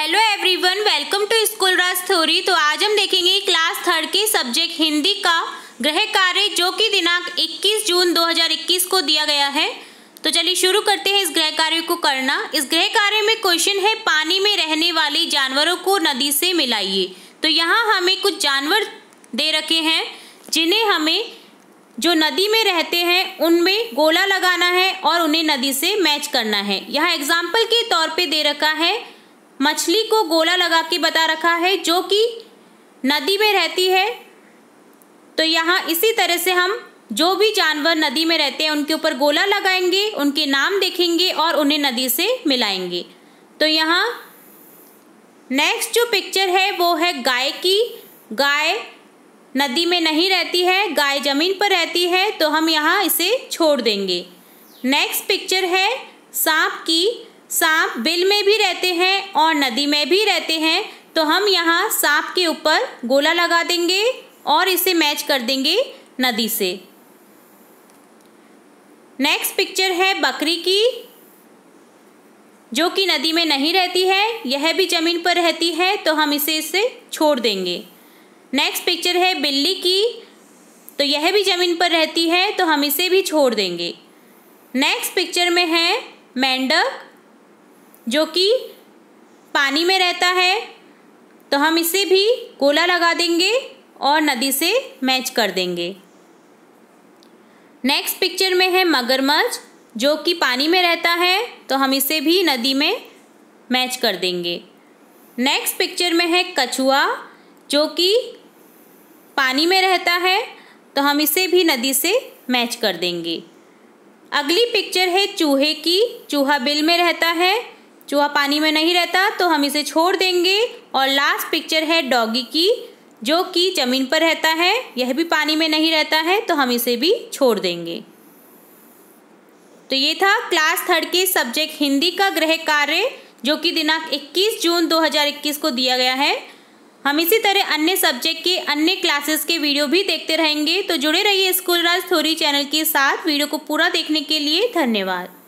hello everyone welcome to school Raj theory तो आज हम देखेंगे क्लास थर्ड के सब्जेक्ट हिंदी का गृह कार्य जो कि दिनांक 21 जून 2021 को दिया गया है तो चलिए शुरू करते हैं इस गृह कार्य को करना इस गृह कार्य में क्वेश्चन है पानी में रहने वाले जानवरों को नदी से मिलाइए तो यहाँ हमें कुछ जानवर दे रखे हैं जिन्हें हमें जो नदी में रहते हैं उनमें गोला लगाना है और उन्हें नदी से मैच करना है यहाँ एग्जाम्पल के तौर पर दे रखा है मछली को गोला लगा के बता रखा है जो कि नदी में रहती है तो यहाँ इसी तरह से हम जो भी जानवर नदी में रहते हैं उनके ऊपर गोला लगाएंगे उनके नाम देखेंगे और उन्हें नदी से मिलाएंगे तो यहाँ नेक्स्ट जो पिक्चर है वो है गाय की गाय नदी में नहीं रहती है गाय ज़मीन पर रहती है तो हम यहाँ इसे छोड़ देंगे नेक्स्ट पिक्चर है सांप की सांप बिल में भी रहते हैं और नदी में भी रहते हैं तो हम यहाँ सांप के ऊपर गोला लगा देंगे और इसे मैच कर देंगे नदी से नेक्स्ट पिक्चर है बकरी की जो कि नदी में नहीं रहती है यह भी ज़मीन पर रहती है तो हम इसे इसे छोड़ देंगे नेक्स्ट पिक्चर है बिल्ली की तो यह भी ज़मीन पर रहती है तो हम इसे भी छोड़ देंगे नेक्स्ट पिक्चर में है मेंढक जो कि पानी में रहता है तो हम इसे भी गोला लगा देंगे और नदी से मैच कर देंगे नेक्स्ट पिक्चर में है मगरमच्छ जो कि पानी में रहता है तो हम इसे भी नदी में मैच कर देंगे नेक्स्ट पिक्चर में है कछुआ जो कि पानी में रहता है तो हम इसे भी नदी से मैच कर देंगे अगली पिक्चर है चूहे की चूहा बिल में रहता है चूहा पानी में नहीं रहता तो हम इसे छोड़ देंगे और लास्ट पिक्चर है डॉगी की जो कि ज़मीन पर रहता है यह भी पानी में नहीं रहता है तो हम इसे भी छोड़ देंगे तो ये था क्लास थर्ड के सब्जेक्ट हिंदी का गृह कार्य जो कि दिनांक 21 जून 2021 को दिया गया है हम इसी तरह अन्य सब्जेक्ट के अन्य क्लासेस के वीडियो भी देखते रहेंगे तो जुड़े रहिए स्कूल राज थोरी चैनल के साथ वीडियो को पूरा देखने के लिए धन्यवाद